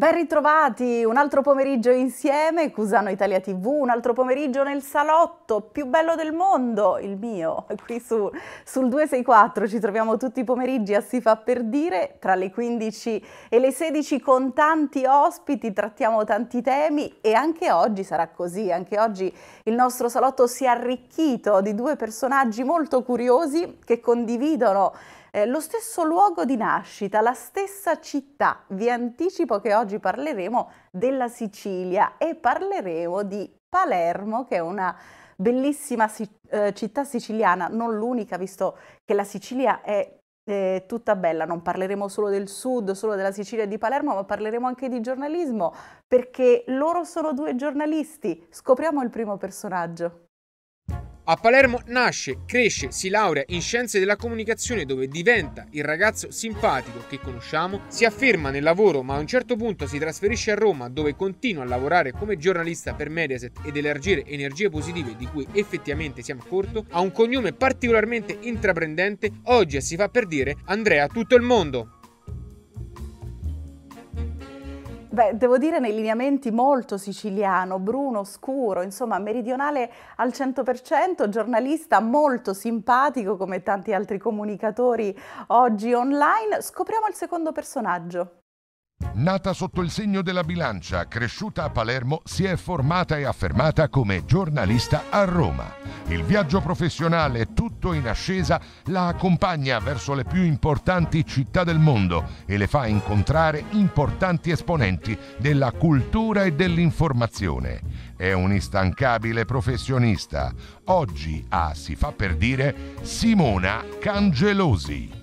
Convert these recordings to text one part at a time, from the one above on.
Ben ritrovati, un altro pomeriggio insieme, Cusano Italia TV, un altro pomeriggio nel salotto più bello del mondo, il mio, qui su, sul 264 ci troviamo tutti i pomeriggi a Si fa per dire, tra le 15 e le 16 con tanti ospiti, trattiamo tanti temi e anche oggi sarà così, anche oggi il nostro salotto si è arricchito di due personaggi molto curiosi che condividono eh, lo stesso luogo di nascita, la stessa città. Vi anticipo che oggi parleremo della Sicilia e parleremo di Palermo, che è una bellissima eh, città siciliana, non l'unica, visto che la Sicilia è eh, tutta bella, non parleremo solo del sud, solo della Sicilia e di Palermo, ma parleremo anche di giornalismo, perché loro sono due giornalisti. Scopriamo il primo personaggio. A Palermo nasce, cresce, si laurea in scienze della comunicazione dove diventa il ragazzo simpatico che conosciamo, si afferma nel lavoro ma a un certo punto si trasferisce a Roma dove continua a lavorare come giornalista per Mediaset ed elargire energie positive di cui effettivamente siamo a corto, ha un cognome particolarmente intraprendente, oggi si fa per dire Andrea tutto il mondo. Beh, devo dire nei lineamenti molto siciliano, bruno, scuro, insomma meridionale al 100%, giornalista molto simpatico come tanti altri comunicatori oggi online. Scopriamo il secondo personaggio. Nata sotto il segno della bilancia, cresciuta a Palermo, si è formata e affermata come giornalista a Roma. Il viaggio professionale, tutto in ascesa, la accompagna verso le più importanti città del mondo e le fa incontrare importanti esponenti della cultura e dell'informazione. È un instancabile professionista. Oggi ha, ah, si fa per dire, Simona Cangelosi.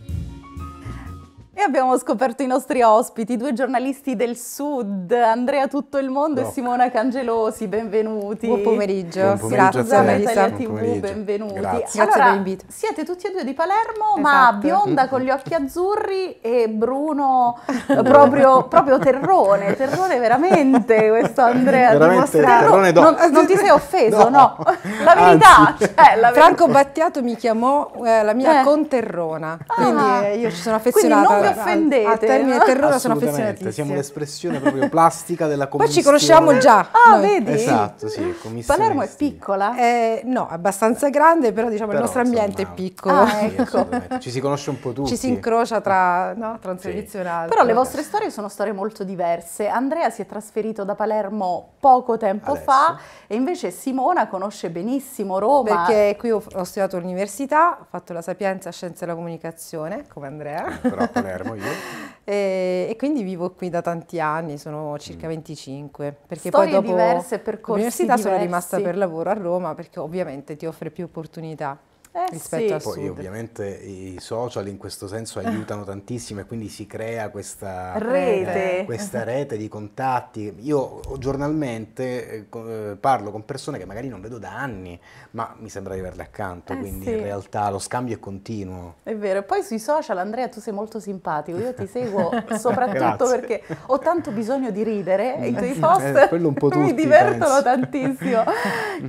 E abbiamo scoperto i nostri ospiti, due giornalisti del sud, Andrea Tutto il Mondo no. e Simona Cangelosi, benvenuti. Buon pomeriggio, Buon pomeriggio grazie. Italia TV, pomeriggio. benvenuti. Grazie, allora, l'invito. Siete tutti e due di Palermo, esatto. ma bionda con gli occhi azzurri e Bruno proprio, proprio terrone, terrone veramente questo Andrea. Veramente terrone do. Non, non, ti sei offeso, no. no. La verità, cioè, la Franco Battiato mi chiamò eh, la mia eh. conterrona, quindi ah. io ci sono affezionata mi offendete. Al, termine terrore sono affezionatissima. Siamo l'espressione proprio plastica della commissione. Poi ci conosciamo già. Ah, noi. vedi? Esatto, sì, eh, Palermo è piccola? Eh, no, abbastanza grande, però diciamo però, il nostro ambiente insomma, è piccolo. Ah, ecco. Sì, ci si conosce un po' tutti. Ci si incrocia tra, no, tra un servizio e un altro. Però le vostre storie sono storie molto diverse. Andrea si è trasferito da Palermo poco tempo Adesso. fa e invece Simona conosce benissimo Roma. Perché qui ho, ho studiato all'università, ho fatto la Sapienza scienza e la Comunicazione, come Andrea. Eh, però Palermo. Palermo io. e, e, quindi vivo qui da tanti anni, sono circa 25. Mm. Perché Storie poi dopo diverse, percorsi l'università diversi. sono rimasta per lavoro a Roma perché ovviamente ti offre più opportunità eh rispetto sì. a Poi sud. ovviamente i social in questo senso ah. aiutano tantissimo e quindi si crea questa rete, eh, questa rete di contatti. Io giornalmente eh, eh parlo con persone che magari non vedo da anni, ma mi sembra di averle accanto, eh, quindi sì. in realtà lo scambio è continuo. È vero, e poi sui social Andrea tu sei molto simpatico, io ti seguo soprattutto perché ho tanto bisogno di ridere e i tuoi eh, post tutti, mi divertono penso. tantissimo.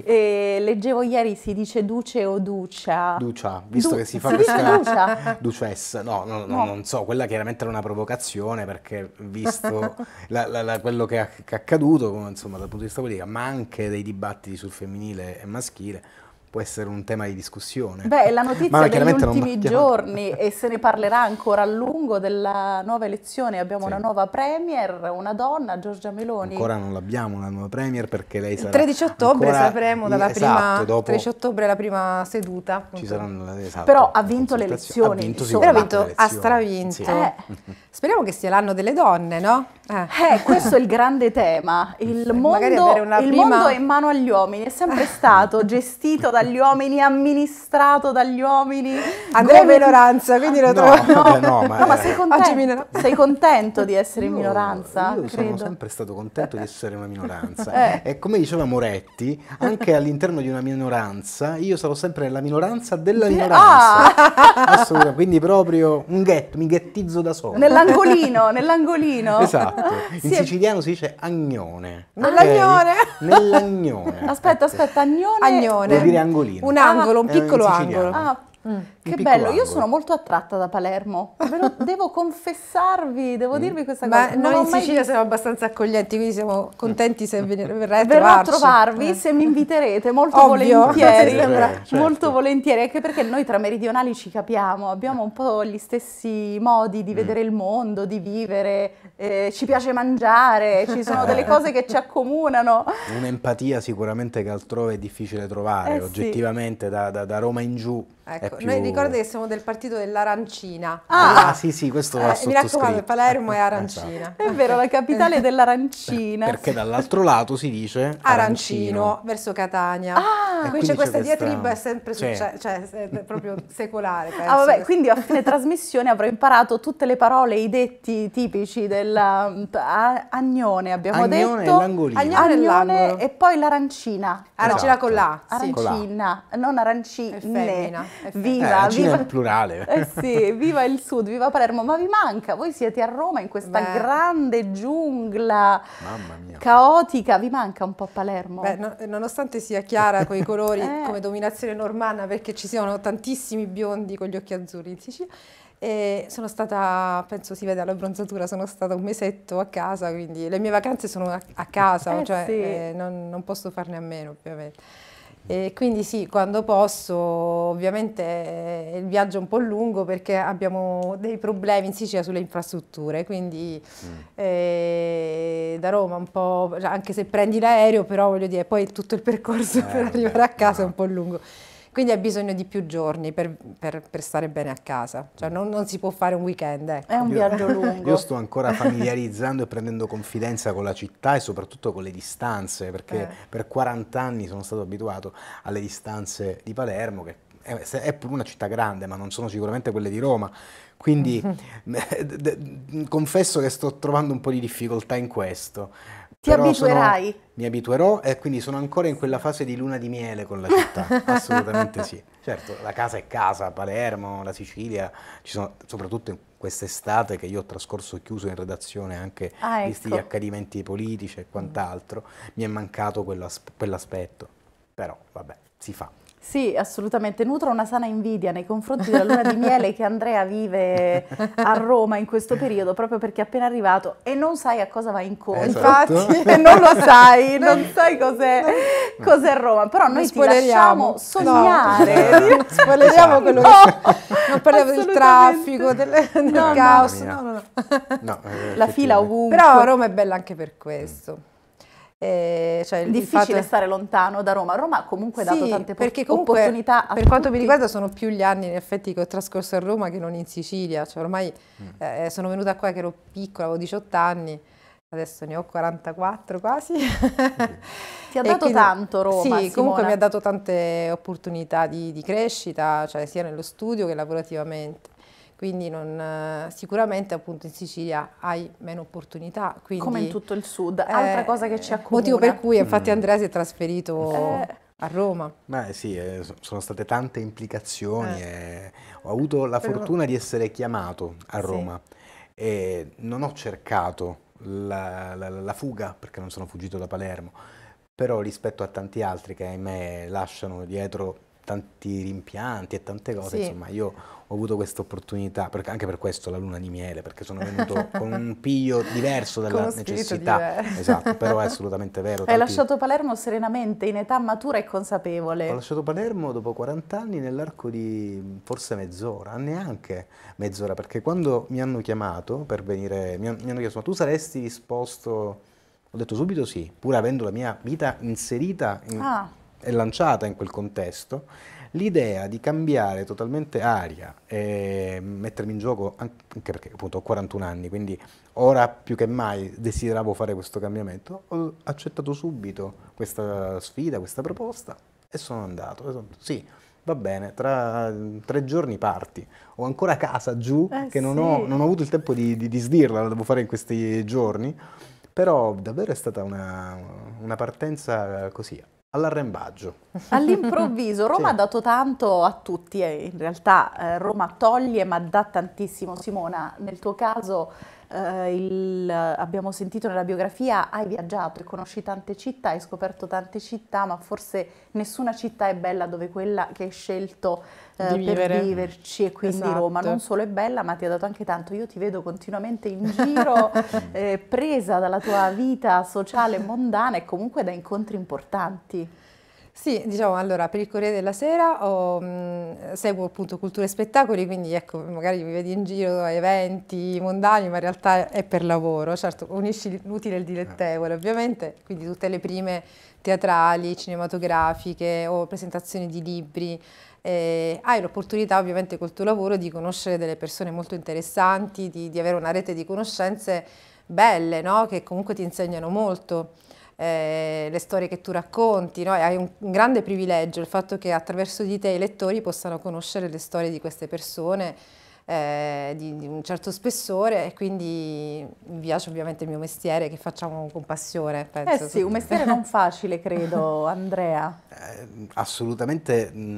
E leggevo ieri si dice duce o ducia Ducia. visto du- che si fa questa... Ducia. Ducessa, no, no, no, no, non so, quella chiaramente era una provocazione perché visto la, la, la, quello che è accaduto, insomma, dal punto di vista politico, ma anche dei dibattiti sul femminile e maschile, può essere un tema di discussione. Beh, è la notizia no, degli ultimi giorni e se ne parlerà ancora a lungo della nuova elezione, abbiamo sì. una nuova premier, una donna, Giorgia Meloni. Ancora non l'abbiamo una nuova premier perché lei sarà Il 13 ottobre ancora... sapremo dalla esatto, prima 13 ottobre la prima seduta. Ci saranno esatto, Però ha vinto le elezioni. Ha vinto, sì, però ha vinto ha stravinto. Sì. Eh. Speriamo che sia l'anno delle donne, no? Eh. eh. questo è il grande tema. Eh il, mondo, il prima... mondo, è in mano agli uomini, è sempre stato gestito dagli uomini, amministrato dagli uomini. Andrea gover... minoranza, quindi lo trovo. No, no. no, ma, no, ma sei, contento, sei, contento, di essere in minoranza? Io credo. sono sempre stato contento di essere una minoranza. Eh. E come diceva Moretti, anche all'interno di una minoranza, io sarò sempre nella minoranza della minoranza. Ah. Assolutamente, quindi proprio un ghetto, mi ghettizzo da solo. Nell'angolino, nell'angolino. Esatto. Esatto. Ah, in sì, siciliano si dice agnone. Nell'agnone? Nell'agnone. Aspetta, ecco. aspetta, agnone. Agnone. Vuol dire angolino. Un angolo, un eh, piccolo angolo. Ah, Mm. Che bello, angolo. io sono molto attratta da Palermo, lo, devo confessarvi, devo mm. dirvi questa cosa. Ma noi in Sicilia siamo abbastanza accoglienti, quindi siamo contenti se verrete mm. verrà a trovarci. Verrò a trovarvi eh. se mi inviterete, molto Ovvio. volentieri. Sì, certo. Molto volentieri, anche perché noi tra meridionali ci capiamo, abbiamo un po' gli stessi modi di mm. vedere mm. il mondo, di vivere, eh, ci piace mangiare, ci sono delle cose che ci accomunano. Un'empatia sicuramente che altrove è difficile trovare, eh, oggettivamente sì. da, da, da Roma in giù Ecco, più... noi ricorda che siamo del partito dell'arancina. Ah, allora, ah sì, sì, questo eh, va eh, Mi raccomando, Palermo è eh, arancina. Esatto. È vero, la capitale eh. dell'arancina. Perché dall'altro lato si dice arancino, arancino verso Catania. Ah, e qui c'è questa, diatriba è sempre successa, cioè, cioè proprio secolare, penso. Ah, vabbè, quindi a fine trasmissione avrò imparato tutte le parole, i detti tipici dell'agnone, abbiamo agnone detto. E l'angolino. Agnone, agnone e poi l'arancina. Arancina esatto. con la. Esatto. Arancina, sì. non arancine. femmina. Eh viva, eh, viva il plurale. Eh sì, viva il sud, viva Palermo, ma vi manca, voi siete a Roma in questa Beh. grande giungla caotica, vi manca un po' Palermo? Beh, no, eh, nonostante sia chiara con i colori eh. come dominazione normanna perché ci siano tantissimi biondi con gli occhi azzurri in Sicilia, e sono stata, penso si vede alla bronzatura, sono stata un mesetto a casa, quindi le mie vacanze sono a, a casa, eh cioè sì. eh, non, non, posso farne a meno ovviamente. E quindi sì, quando posso, ovviamente eh, il viaggio è un po' lungo perché abbiamo dei problemi in Sicilia sulle infrastrutture, quindi mm. eh, da Roma un po', cioè, anche se prendi l'aereo, però voglio dire, poi tutto il percorso eh, per arrivare a casa no. è un po' lungo. Quindi ha bisogno di più giorni per, per, per stare bene a casa, cioè non, non si può fare un weekend. Ecco. È un viaggio lungo. Io sto ancora familiarizzando e prendendo confidenza con la città e soprattutto con le distanze, perché eh. per 40 anni sono stato abituato alle distanze di Palermo, che è pure una città grande, ma non sono sicuramente quelle di Roma. Quindi confesso che sto trovando un po' di difficoltà in questo, ti Però abituerai? Sono, mi abituerò e quindi sono ancora in quella fase di luna di miele con la città, assolutamente sì. Certo, la casa è casa, Palermo, la Sicilia, ci sono, soprattutto in quest'estate che io ho trascorso chiuso in redazione anche ah, ecco. visti gli accadimenti politici e quant'altro, mi è mancato quell'aspetto. Però vabbè, si fa. Sì, assolutamente. Nutro una sana invidia nei confronti della luna di miele che Andrea vive a Roma in questo periodo, proprio perché è appena arrivato e non sai a cosa va incontro. Esatto. Infatti, non lo sai, non sai cos'è, cos'è Roma. Però non noi ti lasciamo sognare. No. Spoileriamo quello no. che... Non parliamo del traffico, delle, del no, caos. No, no, no. no eh, La fila ovunque. Però Roma è bella anche per questo. Eh, cioè difficile fatto... stare lontano da Roma. Roma comunque ha sì, dato tante perché comunque, opportunità. per tutti. quanto mi riguarda sono più gli anni in effetti che ho trascorso a Roma che non in Sicilia. Cioè, ormai mm. eh, sono venuta qua che ero piccola, avevo 18 anni. Adesso ne ho 44 quasi. Ti ha dato quindi, tanto Roma. Sì, Simona. comunque mi ha dato tante opportunità di, di crescita, cioè sia nello studio che lavorativamente quindi non, eh, sicuramente appunto in Sicilia hai meno opportunità. Quindi, Come in tutto il sud, eh, altra cosa che ci accomuna. Motivo per cui infatti mm. Andrea si è trasferito eh. a Roma. Beh sì, eh, sono state tante implicazioni, ho avuto la fortuna di essere chiamato a Roma sì. e non ho cercato la, la, la fuga perché non sono fuggito da Palermo, però rispetto a tanti altri che ahimè lasciano dietro tanti rimpianti e tante cose, sì. insomma io ho avuto questa opportunità, anche per questo la luna di miele, perché sono venuto con un piglio diverso dalla necessità. Diverso. Esatto, però è assolutamente vero. Hai tanti... lasciato Palermo serenamente, in età matura e consapevole. Ho lasciato Palermo dopo 40 anni nell'arco di forse mezz'ora, neanche mezz'ora, perché quando mi hanno chiamato per venire, mi hanno chiesto, ma tu saresti disposto... Ho detto subito sì, pur avendo la mia vita inserita in... ah. e lanciata in quel contesto l'idea di cambiare totalmente aria e mettermi in gioco, anche perché appunto ho 41 anni, quindi ora più che mai desideravo fare questo cambiamento, ho accettato subito questa sfida, questa proposta e sono andato. Sì, va bene, tra tre giorni parti. Ho ancora casa giù, eh, che non, sì. ho, non, ho, avuto il tempo di, di disdirla, la devo fare in questi giorni, però davvero è stata una, una partenza così, All'arrembaggio. All'improvviso, Roma sì. ha dato tanto a tutti, eh, in realtà eh, Roma toglie ma dà tantissimo. Simona, nel tuo caso eh, il, abbiamo sentito nella biografia, hai viaggiato e conosci tante città, hai scoperto tante città, ma forse nessuna città è bella dove quella che hai scelto eh, Di per viverci e quindi esatto. Roma non solo è bella, ma ti ha dato anche tanto. Io ti vedo continuamente in giro, eh, presa dalla tua vita sociale mondana e comunque da incontri importanti. Sì, diciamo allora per il Corriere della Sera ho, mh, mm, seguo appunto cultura e spettacoli, quindi ecco, magari mi vedi in giro a eventi mondani, ma in realtà è per lavoro, certo, unisci l'utile e il dilettevole, eh. ovviamente, quindi tutte le prime teatrali, cinematografiche o presentazioni di libri. Eh, hai l'opportunità ovviamente col tuo lavoro di conoscere delle persone molto interessanti, di, di avere una rete di conoscenze belle, no? che comunque ti insegnano molto eh, le storie che tu racconti, no? hai un, grande privilegio, il fatto che attraverso di te i lettori possano conoscere le storie di queste persone eh, di, di, un certo spessore e quindi mi piace ovviamente il mio mestiere che facciamo con passione. Penso, eh sì, un mestiere non facile credo, Andrea. Eh, assolutamente mm,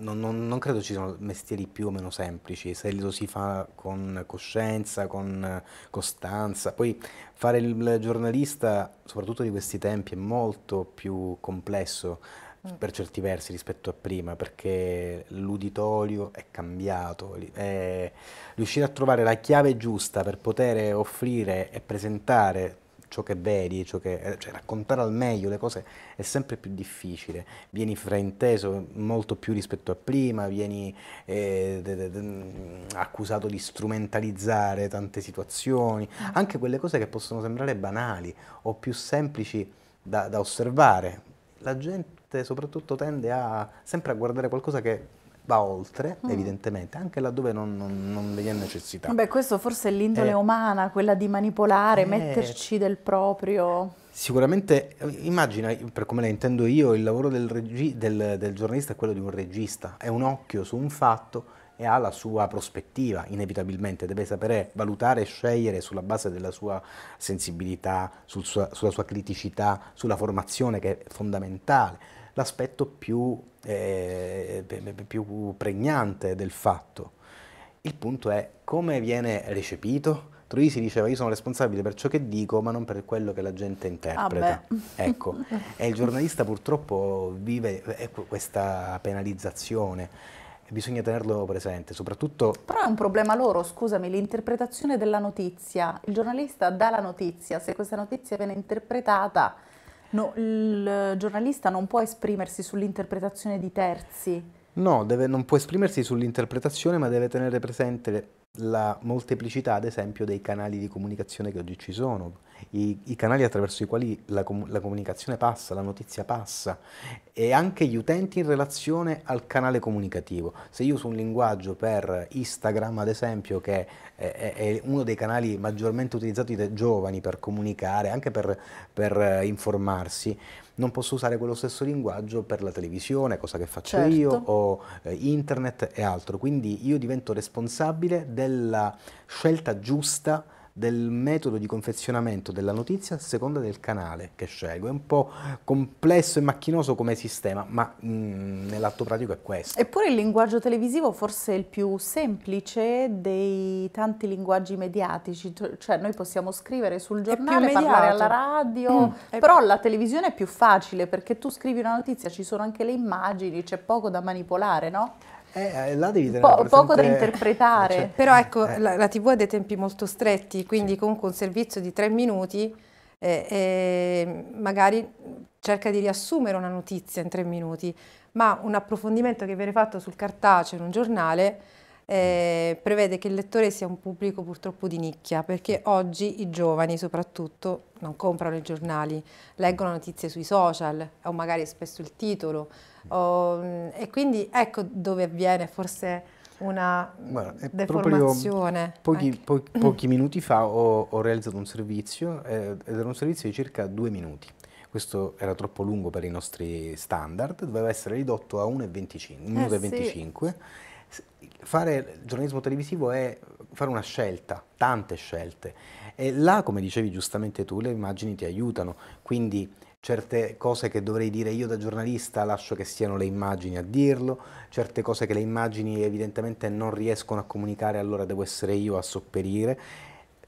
non, non, non, credo ci siano mestieri più o meno semplici, se lo si fa con coscienza, con costanza, poi fare il giornalista, soprattutto di questi tempi, è molto più complesso mm. per certi versi rispetto a prima, perché l'uditorio è cambiato. È riuscire a trovare la chiave giusta per poter offrire e presentare ciò che vedi, ciò che, eh, cioè, raccontare al meglio le cose è sempre più difficile, vieni frainteso molto più rispetto a prima, vieni eh, de, de, de, mm, accusato di strumentalizzare tante situazioni, anche quelle cose che possono sembrare banali o più semplici da, da osservare. La gente soprattutto tende a, sempre a guardare qualcosa che va oltre, mm. evidentemente, anche laddove non, non, non vi è necessità. Beh, questo forse è l'indole eh, umana, quella di manipolare, eh, metterci del proprio. Sicuramente, eh, immagina, per come la intendo io, il lavoro del, del, del giornalista è quello di un regista, è un occhio su un fatto e ha la sua prospettiva, inevitabilmente, deve sapere valutare e scegliere sulla base della sua sensibilità, sul sua, sulla sua criticità, sulla formazione che è fondamentale, l'aspetto più eh, più pregnante del fatto. Il punto è come viene recepito. Troisi diceva io sono responsabile per ciò che dico ma non per quello che la gente interpreta. Ah ecco. e il giornalista purtroppo vive eh, questa penalizzazione bisogna tenerlo presente, soprattutto... Però è un problema loro, scusami, l'interpretazione della notizia. Il giornalista dà la notizia, se questa notizia viene interpretata No, il giornalista non può esprimersi sull'interpretazione di terzi. No, deve, non può esprimersi sull'interpretazione, ma deve tenere presente la molteplicità, ad esempio, dei canali di comunicazione che oggi ci sono, i, i canali attraverso i quali la, com- la, comunicazione passa, la notizia passa, e anche gli utenti in relazione al canale comunicativo. Se io uso un linguaggio per Instagram, ad esempio, che è, è uno dei canali maggiormente utilizzati dai giovani per comunicare, anche per, per eh, informarsi, non posso usare quello stesso linguaggio per la televisione, cosa che faccio certo. io, o eh, internet e altro. Quindi io divento responsabile della scelta giusta del metodo di confezionamento della notizia a seconda del canale che scelgo. È un po' complesso e macchinoso come sistema, ma mm, nell'atto pratico è questo. Eppure il linguaggio televisivo forse è il più semplice dei tanti linguaggi mediatici, cioè, cioè noi possiamo scrivere sul giornale, parlare alla radio, mm. però la televisione è più facile perché tu scrivi una notizia, ci sono anche le immagini, c'è poco da manipolare, no? Eh, eh, là devi tenere po- poco da interpretare. Eh, cioè, Però ecco, eh. la, la, TV ha dei tempi molto stretti, quindi sì. comunque un servizio di tre minuti eh, eh magari cerca di riassumere una notizia in tre minuti, ma un approfondimento che viene fatto sul cartaceo in un giornale eh, prevede che il lettore sia un pubblico purtroppo di nicchia, perché oggi i giovani soprattutto non comprano i giornali, leggono notizie sui social o magari spesso il titolo. O, mm, e quindi ecco dove avviene forse una Guarda, deformazione. Pochi, po pochi minuti fa ho, ho, realizzato un servizio eh, ed era un servizio di circa due minuti. Questo era troppo lungo per i nostri standard, doveva essere ridotto a 1,25, 1 eh, minuto e 25. Eh, sì fare giornalismo televisivo è fare una scelta, tante scelte. E là, come dicevi giustamente tu, le immagini ti aiutano, quindi certe cose che dovrei dire io da giornalista lascio che siano le immagini a dirlo, certe cose che le immagini evidentemente non riescono a comunicare, allora devo essere io a sopperire.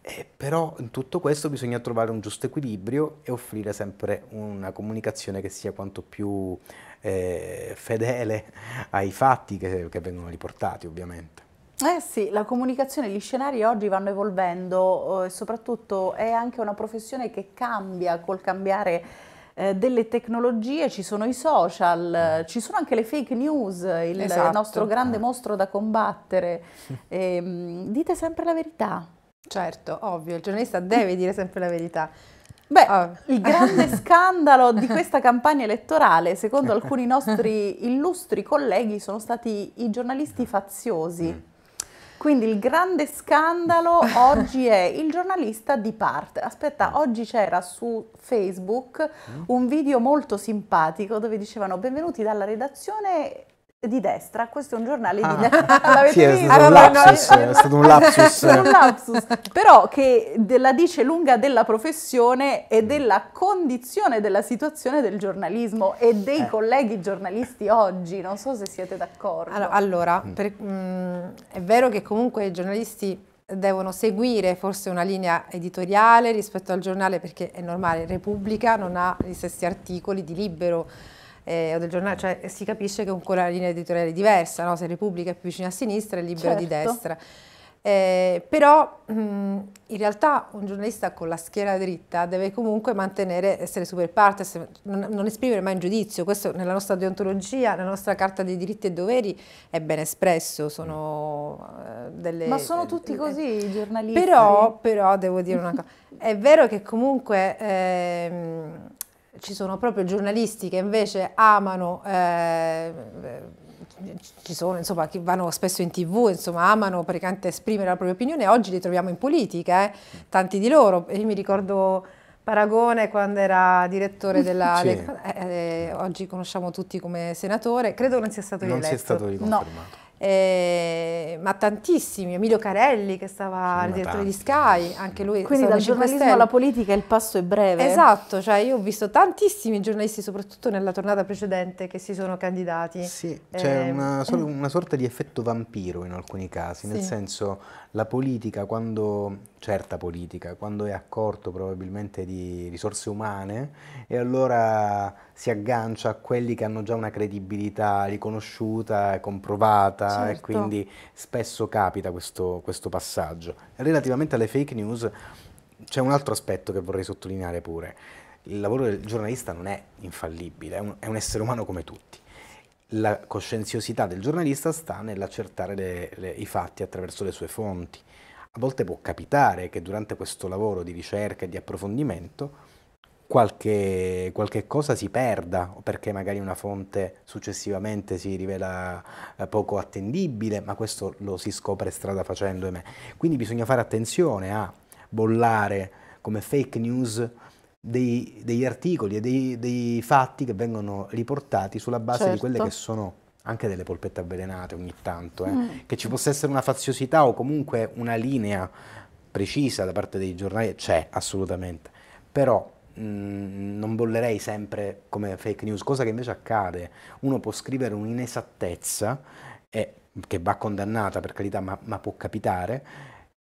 Eh, però in tutto questo bisogna trovare un giusto equilibrio e offrire sempre una comunicazione che sia quanto più eh, fedele ai fatti che, che vengono riportati ovviamente. Eh sì, la comunicazione, gli scenari oggi vanno evolvendo eh, e eh, soprattutto è anche una professione che cambia col cambiare eh, delle tecnologie, ci sono i social, ci sono anche le fake news, il, esatto. nostro grande eh. mostro da combattere. Ehm, dite sempre la verità. Certo, ovvio, il giornalista deve dire sempre la verità. Beh, oh. il grande scandalo di questa campagna elettorale, secondo alcuni nostri illustri colleghi, sono stati i giornalisti faziosi. Mm. Quindi il grande scandalo oggi è il giornalista di parte. Aspetta, mm. oggi c'era su Facebook mm. un video molto simpatico dove dicevano benvenuti dalla redazione di destra, questo è un giornale ah. di destra. Sì, è stato, un lapsus, è stato un lapsus. un lapsus. Però che la dice lunga della professione e mm. della condizione della situazione del giornalismo e dei eh. colleghi giornalisti oggi. Non so se siete d'accordo. Allora, allora mm. per, mh, mm, è vero che comunque i giornalisti devono seguire forse una linea editoriale rispetto al giornale perché è normale, Repubblica non ha gli stessi articoli di Libero eh, o del giornale, cioè eh, si capisce che è ancora una linea editoriale diversa, no? se Repubblica è più vicina a sinistra e Libero certo. di destra. Eh, però mh, mm, in realtà un giornalista con la schiena dritta deve comunque mantenere, essere super partes, non, non, esprimere mai un giudizio. Questo nella nostra deontologia, nella nostra carta dei diritti e doveri è ben espresso. Sono, eh, delle, Ma sono tutti eh, così i giornalisti. Però, però, devo dire una cosa: è vero che comunque ehm, ci sono proprio giornalisti che invece amano, eh, ci sono insomma che vanno spesso in tv, insomma amano praticamente esprimere la propria opinione, oggi li troviamo in politica, eh? tanti di loro, io mi ricordo Paragone quando era direttore della... Sì. De, eh, eh, oggi conosciamo tutti come senatore, credo non sia stato non eletto. Non sia stato riconfermato. No. Eh, ma tantissimi, Emilio Carelli che stava al direttore tanti. di Sky, anche lui. Quindi dal giornalismo alla politica il passo è breve. Esatto, cioè io ho visto tantissimi giornalisti, soprattutto nella tornata precedente, che si sono candidati. Sì, eh, c'è una, eh. una, sorta di effetto vampiro in alcuni casi, sì. nel senso la politica, quando, certa politica, quando è accorto probabilmente di risorse umane e allora si aggancia a quelli che hanno già una credibilità riconosciuta, comprovata certo. e quindi spesso capita questo, questo passaggio. Relativamente alle fake news c'è un altro aspetto che vorrei sottolineare pure. Il lavoro del giornalista non è infallibile, è un, è un essere umano come tutti la coscienziosità del giornalista sta nell'accertare le, le, i fatti attraverso le sue fonti. A volte può capitare che durante questo lavoro di ricerca e di approfondimento Qualche, qualche, cosa si perda o perché magari una fonte successivamente si rivela eh, poco attendibile, ma questo lo si scopre strada facendo. e me. Quindi bisogna fare attenzione a bollare come fake news dei, degli articoli e dei, dei, fatti che vengono riportati sulla base certo. di quelle che certo. sono anche delle polpette avvelenate ogni tanto, eh? mm. che ci possa essere una faziosità o comunque una linea precisa da parte dei giornali, c'è assolutamente, però mh, mm, non bollerei sempre come fake news, cosa che invece accade, uno può scrivere un'inesattezza eh, che va condannata per carità, ma, ma può capitare,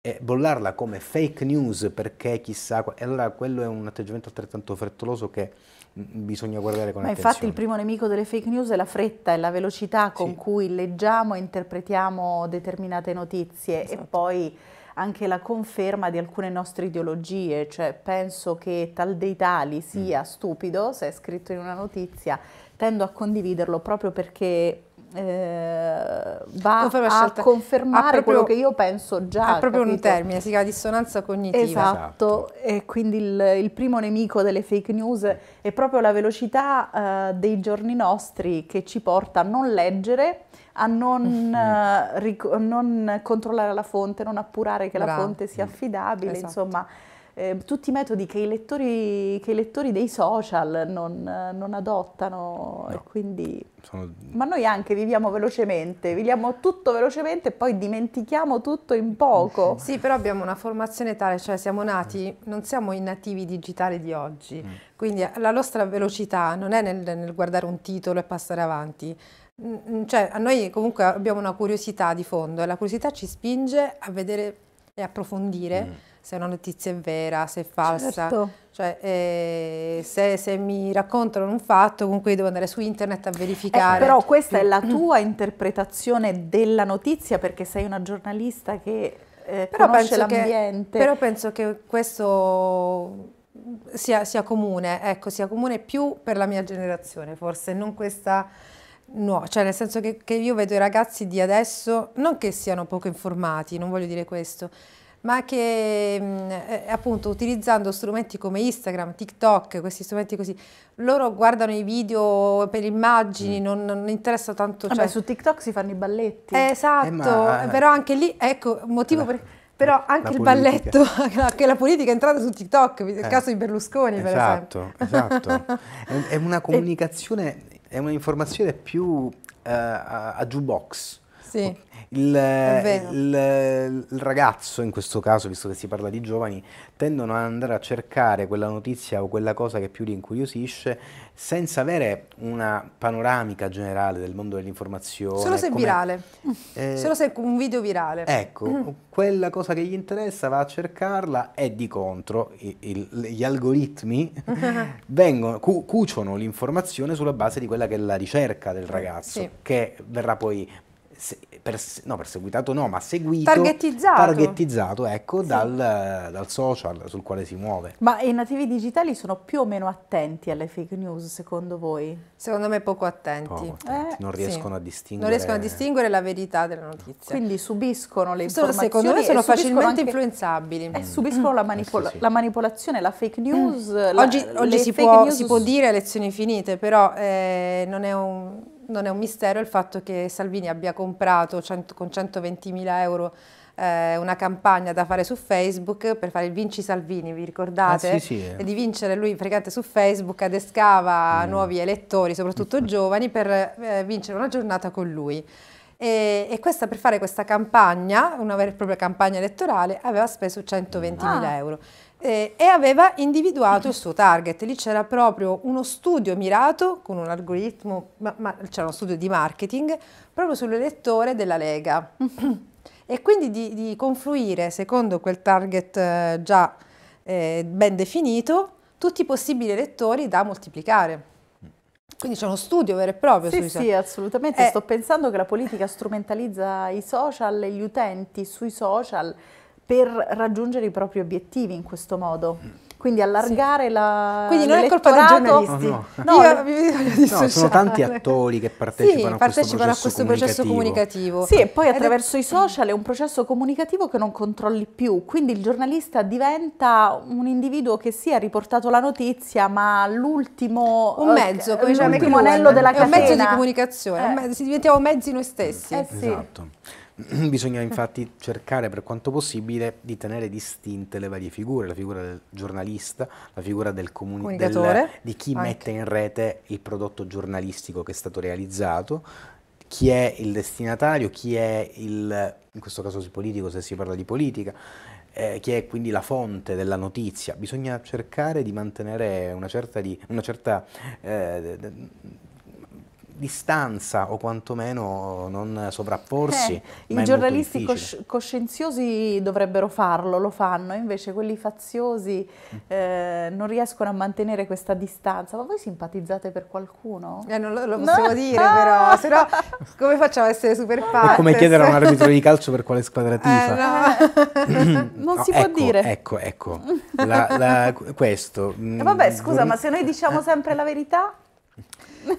e bollarla come fake news perché chissà, e allora quello è un atteggiamento altrettanto frettoloso che bisogna guardare con Ma attenzione. Ma infatti il primo nemico delle fake news è la fretta e la velocità con sì. cui leggiamo e interpretiamo determinate notizie esatto. e poi anche la conferma di alcune nostre ideologie, cioè penso che tal dei tali sia mm. stupido se è scritto in una notizia, tendo a condividerlo proprio perché eh, va a confermare proprio, quello che io penso già. Ha proprio capito? un termine, si chiama dissonanza cognitiva. Esatto, esatto. e quindi il, il, primo nemico delle fake news è proprio la velocità eh, dei giorni nostri che ci porta a non leggere, a non, mhm. eh, ric- non controllare la fonte, non appurare che Bravo. la fonte sia affidabile, esatto. insomma eh, tutti i metodi che i lettori, che i lettori dei social non, non adottano. No. Quindi... Sono... Ma noi anche viviamo velocemente, viviamo tutto velocemente e poi dimentichiamo tutto in poco. Sì, però abbiamo una formazione tale, cioè siamo nati, non siamo i nativi digitali di oggi, mm. quindi la nostra velocità non è nel, nel guardare un titolo e passare avanti, cioè a noi comunque abbiamo una curiosità di fondo e la curiosità ci spinge a vedere e approfondire mm se una notizia è vera, se è falsa. Certo. Cioè, eh, se, se, mi raccontano un fatto, comunque devo andare su internet a verificare. Eh, però questa è la mm. tua interpretazione della notizia perché sei una giornalista che eh, però penso l'ambiente. Che, però penso che questo sia, sia, comune, ecco, sia comune più per la mia generazione forse, non questa... No, cioè nel senso che, che io vedo i ragazzi di adesso, non che siano poco informati, non voglio dire questo, ma che mh, mm, eh, eh, appunto utilizzando strumenti come Instagram, TikTok, questi strumenti così, loro guardano i video per immagini, mm. non, non, interessa tanto. Vabbè, cioè su TikTok si fanno i balletti. Eh, esatto, eh, ma... però anche lì, ecco, motivo per... Però anche il balletto, che la politica è entrata su TikTok, nel eh. caso di Berlusconi esatto, per esempio. Esatto, è una comunicazione, è un'informazione più uh, a, a jukebox. Sì. Il, il, il, ragazzo, in questo caso, visto che si parla di giovani, tendono ad andare a cercare quella notizia o quella cosa che più li incuriosisce senza avere una panoramica generale del mondo dell'informazione. Solo se è virale, eh, solo se è un video virale. Ecco, mm. quella cosa che gli interessa va a cercarla e di contro il, gli algoritmi vengono, cu- cuciono l'informazione sulla base di quella che è la ricerca del eh, ragazzo, sì. che verrà poi se, per, no, perseguitato no, ma seguito, targettizzato, targettizzato ecco, sì. dal, dal, social sul quale si muove. Ma i nativi digitali sono più o meno attenti alle fake news, secondo voi? Secondo me poco attenti. Poco attenti. Eh, non riescono sì. a distinguere. Non riescono a distinguere la verità della notizia. Quindi subiscono le sono, informazioni. Secondo me sono facilmente anche, influenzabili. E eh, subiscono mm. la, manipola, eh sì, la, manipolazione, la fake mm. news. Mm. La, oggi, oggi si, può, news... si, può, dire lezioni finite, però eh, non è un non è un mistero il fatto che Salvini abbia comprato 100, con 120.000 euro eh, una campagna da fare su Facebook per fare il Vinci Salvini, vi ricordate? Ah, sì, sì. Eh. Di vincere lui praticamente su Facebook adescava mm. nuovi elettori, soprattutto mm. giovani, per eh, vincere una giornata con lui. E, e, questa, per fare questa campagna, una vera e propria campagna elettorale, aveva speso 120.000 ah. euro eh, e aveva individuato il suo target. Lì c'era proprio uno studio mirato con un algoritmo, c'era uno studio di marketing proprio sull'elettore della Lega. Mm-hmm. e quindi di, di, confluire, secondo quel target eh, già eh, ben definito, tutti i possibili elettori da moltiplicare. Quindi c'è uno studio vero e proprio sì, sui social. Sì, assolutamente. Eh. Sto pensando che la politica strumentalizza i social e gli utenti sui social per raggiungere i propri obiettivi in questo modo. Quindi allargare sì. la. Quindi non è colpa dei giornalisti. Oh, no, no, Io, no, no sono tanti attori che partecipano, sì, a, partecipano a, questo processo comunicativo. Sì, e poi attraverso Ed i social è un processo comunicativo che non controlli più. Quindi il giornalista diventa un individuo che sì, ha riportato la notizia, ma l'ultimo. Un mezzo, come l'ultimo anello della catena. È un mezzo di comunicazione, eh. mezzo, diventiamo mezzi noi stessi. Eh, sì. Esatto. Bisogna infatti cercare per quanto possibile di tenere distinte le varie figure, la figura del giornalista, la figura del comunicatore, di chi anche. mette in rete il prodotto giornalistico che è stato realizzato, chi è il destinatario, chi è il, in questo caso si politico se si parla di politica, eh, chi è quindi la fonte della notizia. Bisogna cercare di mantenere una certa, di, una certa eh, distanza o quantomeno non sovrapporsi. Eh, I giornalisti cosci coscienziosi dovrebbero farlo, lo fanno, invece quelli faziosi mm. eh, non riescono a mantenere questa distanza. Ma voi simpatizzate per qualcuno? Eh, non lo, lo possiamo no. dire però, se no come facciamo a essere super fatti? È come chiedere a un arbitro di calcio per quale squadra tifa. Eh, no. Eh, non no, si ecco, può dire. Ecco, ecco, la, la, questo. Eh, vabbè, mm, scusa, ma se noi diciamo sempre la verità...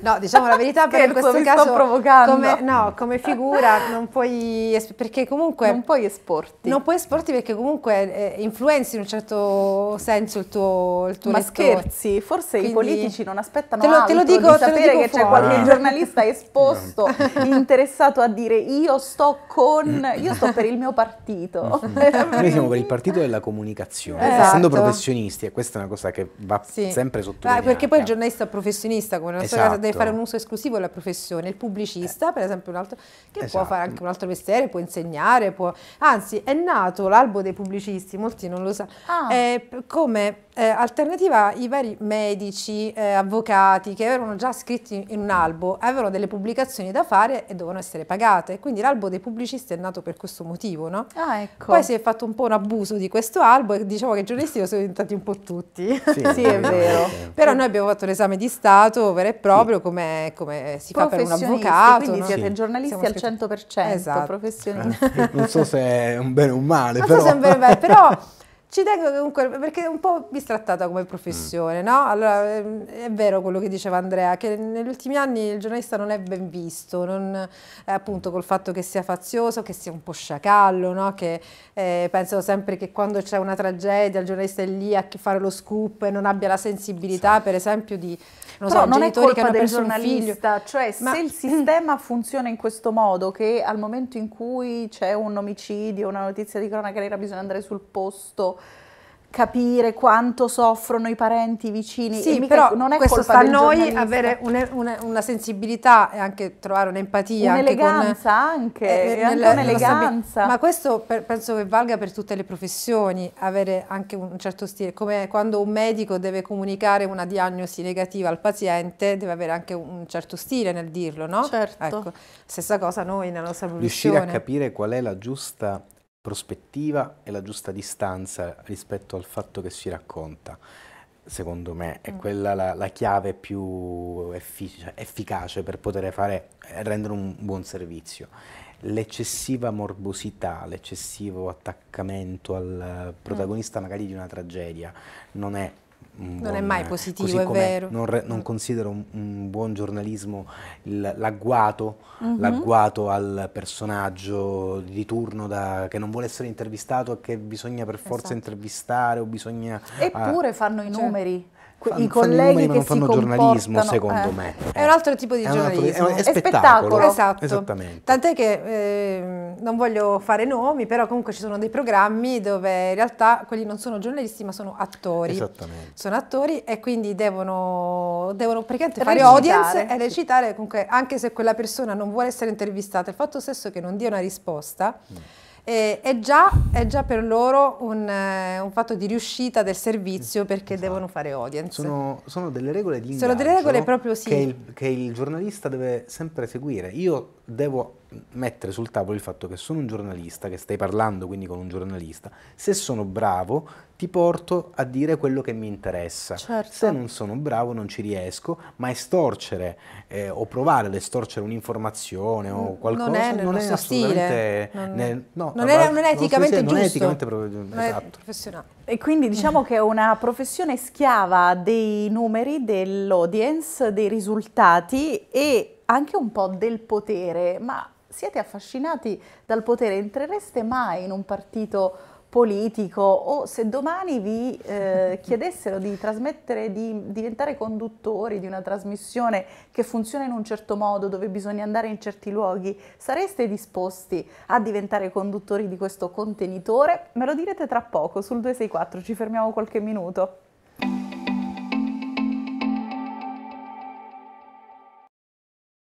No, diciamo la verità Scherzo, però in questo caso provocando. Come, no, come figura non puoi perché comunque non puoi esporti. Non puoi esporti perché comunque eh, influenzi in un certo senso il tuo il tuo Ma lettore. scherzi, forse Quindi, i politici non aspettano te lo, altro te lo dico, di sapere dico che fuori. c'è qualche giornalista esposto, interessato a dire io sto con io sto per il mio partito. Mm. Noi siamo per il partito della comunicazione, esatto. essendo professionisti e questa è una cosa che va sì. sempre sottolineata. Ah, perché poi il giornalista professionista in cioè, una esatto. casa deve fare esatto. un uso esclusivo della professione, il pubblicista eh. per esempio un altro, che esatto. può fare anche un altro mestiere, può insegnare, può... anzi è nato l'albo dei pubblicisti, molti non lo sanno, ah. Eh, come eh, alternativa i vari medici, eh, avvocati che avevano già scritto in un albo, avevano delle pubblicazioni da fare e dovevano essere pagate, quindi l'albo dei pubblicisti è nato per questo motivo, no? Ah, ecco. Poi si è fatto un po' un abuso di questo albo e diciamo che i giornalisti lo sono diventati un po' tutti. Sì, sì è vero. Però noi abbiamo fatto l'esame di Stato vero e proprio, sì. come, come, si fa per un avvocato. Quindi no? siete sì. giornalisti Siamo al 100%, esatto. professionisti. Ah, non so se è un bene o un male, non però... So se è un bene o un male, però ci tengo comunque perché è un po' bistrattata come professione, mm. no? Allora ehm, è vero quello che diceva Andrea, che negli ultimi anni il giornalista non è ben visto, non, eh, appunto col fatto che sia fazioso, che sia un po' sciacallo, no? Che eh, pensano sempre che quando c'è una tragedia il giornalista è lì a fare lo scoop e non abbia la sensibilità, sì. Esatto. per esempio, di non, so, non è colpa del giornalista, cioè Ma... se il sistema funziona in questo modo che al momento in cui c'è un omicidio, una notizia di cronaca nera bisogna andare sul posto capire quanto soffrono i parenti i vicini. Sì, però non è questo colpa sta a noi avere un, un, una sensibilità e anche trovare un'empatia. Un'eleganza anche, eh, eh, anche un'eleganza. Ma questo per, penso che valga per tutte le professioni, avere anche un certo stile, come quando un medico deve comunicare una diagnosi negativa al paziente, deve avere anche un certo stile nel dirlo, no? Certo. Ecco, stessa cosa noi nella nostra professione. Riuscire a capire qual è la giusta prospettiva e la giusta distanza rispetto al fatto che si racconta. Secondo me è mm. quella la, la, chiave più effic cioè efficace per poter fare, rendere un buon servizio. L'eccessiva morbosità, l'eccessivo attaccamento al mm. protagonista mm. magari di una tragedia non è non buon, è mai positivo, è vero. Non, re, non, mm. considero un, un buon giornalismo l'agguato, mm-hmm. l'agguato, al personaggio di turno da, che non vuole essere intervistato e che bisogna per forza esatto. intervistare o bisogna... Ah, Eppure ah, fanno i cioè numeri. Fan, i colleghi che si giornalismo secondo eh. me. È un altro tipo di è giornalismo. Altro, è, è, spettacolo. È spettacolo. Esatto. Tant'è che eh, non voglio fare nomi, però comunque ci sono dei programmi dove in realtà quelli non sono giornalisti ma sono attori. Esattamente. Sono attori e quindi devono, devono praticamente fare audience e recitare comunque anche se quella persona non vuole essere intervistata, il fatto stesso che non dia una risposta. Mm e, è, già, è, già, per loro un, eh, un, fatto di riuscita del servizio mm, perché esatto. devono fare audience. Sono, sono, delle regole di sono delle regole proprio sì. che, il, che il giornalista deve sempre seguire. Io devo mettere sul tavolo il fatto che sono un giornalista, che stai parlando quindi con un giornalista, se sono bravo ti porto a dire quello che mi interessa, certo. se non sono bravo non ci riesco, ma estorcere eh, o provare ad estorcere un'informazione o mm, qualcosa non è, non è assolutamente... Non, nel, no, non, è, non è eticamente non è eticamente esatto. professionale. E quindi diciamo che è una professione schiava dei numeri, dell'audience, dei risultati e anche un po' del potere, ma siete affascinati dal potere, entrereste mai in un partito politico o se domani vi eh, chiedessero di trasmettere, di diventare conduttori di una trasmissione che funziona in un certo modo, dove bisogna andare in certi luoghi, sareste disposti a diventare conduttori di questo contenitore? Me lo direte tra poco sul 264, ci fermiamo qualche minuto.